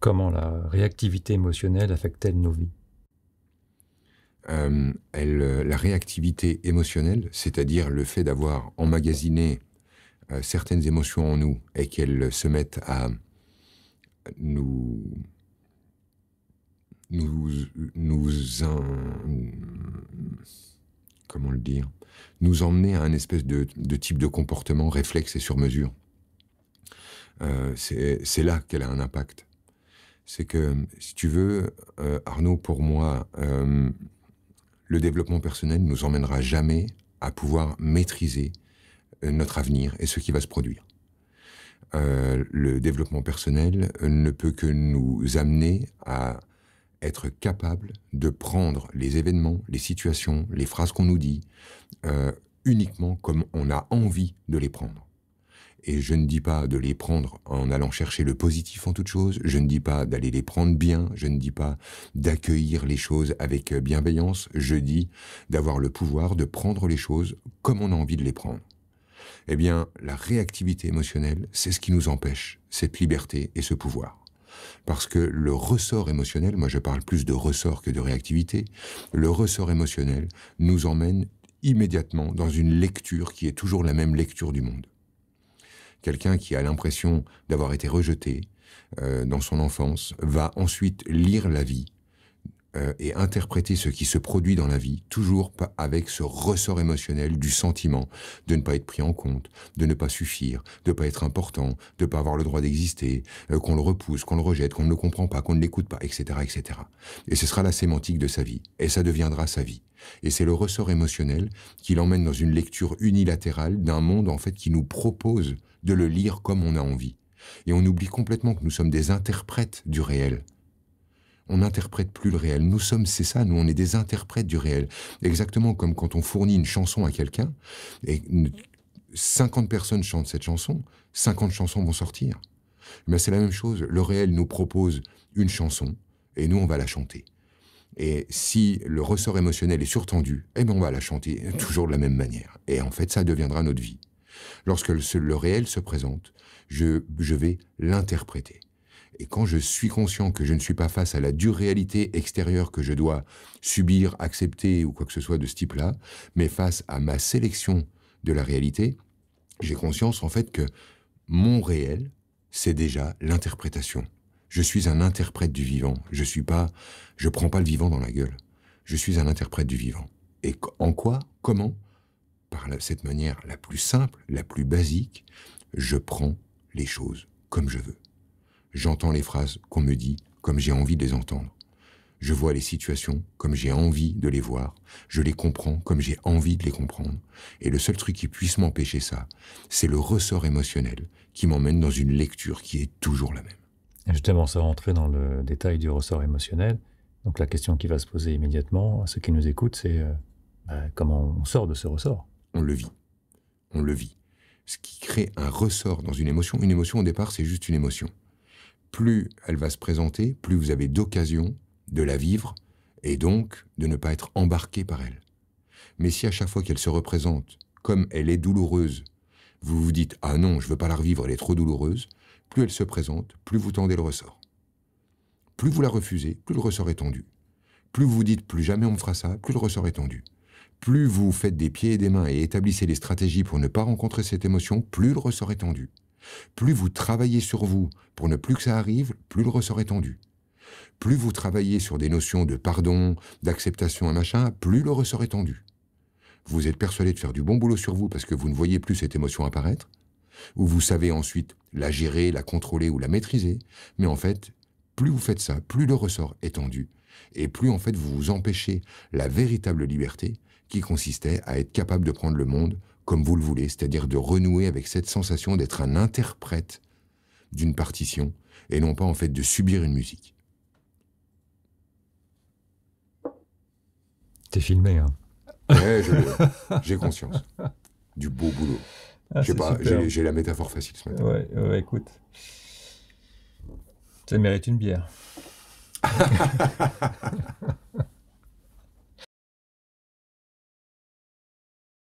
Comment la réactivité émotionnelle affecte-t-elle nos vies euh, euh, La réactivité émotionnelle, c'est-à-dire le fait d'avoir emmagasiné euh, certaines émotions en nous et qu'elles se mettent à nous nous, comment le dire nous emmener à un espèce de, type de comportement réflexe et sur mesure. c'est là qu'elle a un impact c'est que, si tu veux, euh, Arnaud, pour moi, euh, le développement personnel ne nous emmènera jamais à pouvoir maîtriser euh, notre avenir et ce qui va se produire. le développement personnel ne peut que nous amener à être capable de prendre les événements, les situations, les phrases qu'on nous dit, uniquement comme on a envie de les prendre. Et je ne dis pas de les prendre en allant chercher le positif en toute chose, je ne dis pas d'aller les prendre bien, je ne dis pas d'accueillir les choses avec bienveillance, je dis d'avoir le pouvoir de prendre les choses comme on a envie de les prendre. Eh bien, la réactivité émotionnelle, c'est ce qui nous empêche cette liberté et ce pouvoir. Parce que le ressort émotionnel, moi je parle plus de ressort que de réactivité, le ressort émotionnel nous emmène immédiatement dans une lecture qui est toujours la même lecture du monde. Quelqu'un qui a l'impression d'avoir été rejeté euh, dans son enfance va ensuite lire la vie euh, et interpréter ce qui se produit dans la vie, toujours avec ce ressort émotionnel du sentiment de ne pas être pris en compte, de ne pas suffire, de ne pas être important, de ne pas avoir le droit d'exister, euh, qu'on le repousse, qu'on le rejette, qu'on ne le comprend pas, qu'on ne l'écoute pas, etc., etc. Et ce sera la sémantique de sa vie, et ça deviendra sa vie. Et c'est le ressort émotionnel qui l'emmène dans une lecture unilatérale d'un monde en fait qui nous propose de le lire comme on a envie. Et on oublie complètement que nous sommes des interprètes du réel on n'interprète plus le réel. Nous sommes, c'est ça, nous, on est des interprètes du réel. Exactement comme quand on fournit une chanson à quelqu'un, et 50 personnes chantent cette chanson, 50 chansons vont sortir. Mais c'est la même chose, le réel nous propose une chanson, et nous, on va la chanter. Et si le ressort émotionnel est surtendu, eh ben, on va la chanter toujours de la même manière. Et en fait, ça deviendra notre vie. Lorsque le, réel se présente, je vais l'interpréter. Et quand je suis conscient que je ne suis pas face à la dure réalité extérieure que je dois subir, accepter ou quoi que ce soit de ce type-là, mais face à ma sélection de la réalité, j'ai conscience en fait que mon réel, c'est déjà l'interprétation. Je suis un interprète du vivant. Je suis pas, je prends pas le vivant dans la gueule. Je suis un interprète du vivant. Et en quoi, comment, par cette manière la plus simple, la plus basique, je prends les choses comme je veux. J'entends les phrases qu'on me dit comme j'ai envie de les entendre. Je vois les situations comme j'ai envie de les voir. Je les comprends comme j'ai envie de les comprendre. Et le seul truc qui puisse m'empêcher ça, c'est le ressort émotionnel qui m'emmène dans une lecture qui est toujours la même. Justement, va rentrer dans le détail du ressort émotionnel, donc la question qui va se poser immédiatement à ceux qui nous écoutent, c'est euh, bah, comment on sort de ce ressort On le vit. On le vit. Ce qui crée un ressort dans une émotion. Une émotion, au départ, c'est juste une émotion plus elle va se présenter, plus vous avez d'occasion de la vivre et donc de ne pas être embarqué par elle. Mais si à chaque fois qu'elle se représente, comme elle est douloureuse, vous vous dites ⁇ Ah non, je ne veux pas la revivre, elle est trop douloureuse ⁇ plus elle se présente, plus vous tendez le ressort. Plus vous la refusez, plus le ressort est tendu. Plus vous dites ⁇ Plus jamais on me fera ça ⁇ plus le ressort est tendu. Plus vous faites des pieds et des mains et établissez des stratégies pour ne pas rencontrer cette émotion, plus le ressort est tendu. Plus vous travaillez sur vous pour ne plus que ça arrive, plus le ressort est tendu. Plus vous travaillez sur des notions de pardon, d'acceptation, et machin, plus le ressort est tendu. Vous êtes persuadé de faire du bon boulot sur vous parce que vous ne voyez plus cette émotion apparaître, ou vous savez ensuite la gérer, la contrôler ou la maîtriser, mais en fait, plus vous faites ça, plus le ressort est tendu, et plus en fait vous vous empêchez la véritable liberté qui consistait à être capable de prendre le monde comme vous le voulez, c'est-à-dire de renouer avec cette sensation d'être un interprète d'une partition et non pas en fait de subir une musique. T'es filmé, hein j'ai conscience. Du beau boulot. Ah, pas, j'ai la métaphore facile ce matin. ouais écoute. Ça mérite une bière.